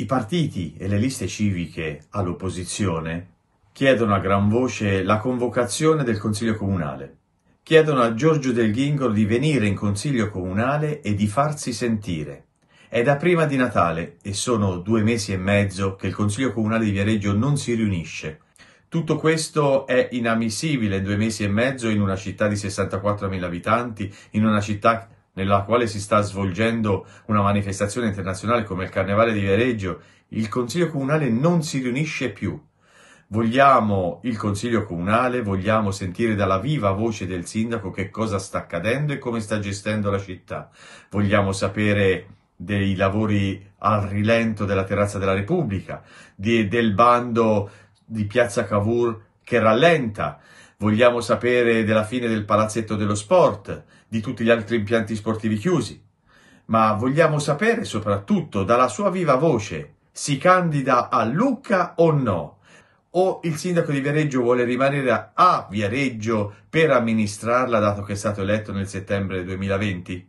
I partiti e le liste civiche all'opposizione chiedono a gran voce la convocazione del Consiglio Comunale. Chiedono a Giorgio Del Ghingro di venire in Consiglio Comunale e di farsi sentire. È da prima di Natale e sono due mesi e mezzo che il Consiglio Comunale di Viareggio non si riunisce. Tutto questo è inammissibile in due mesi e mezzo in una città di 64.000 abitanti, in una città nella quale si sta svolgendo una manifestazione internazionale come il Carnevale di Viareggio, il Consiglio Comunale non si riunisce più. Vogliamo il Consiglio Comunale, vogliamo sentire dalla viva voce del sindaco che cosa sta accadendo e come sta gestendo la città. Vogliamo sapere dei lavori al rilento della Terrazza della Repubblica, di, del bando di Piazza Cavour che rallenta. Vogliamo sapere della fine del palazzetto dello sport, di tutti gli altri impianti sportivi chiusi. Ma vogliamo sapere soprattutto dalla sua viva voce, si candida a Lucca o no? o il sindaco di Viareggio vuole rimanere a Viareggio per amministrarla dato che è stato eletto nel settembre 2020?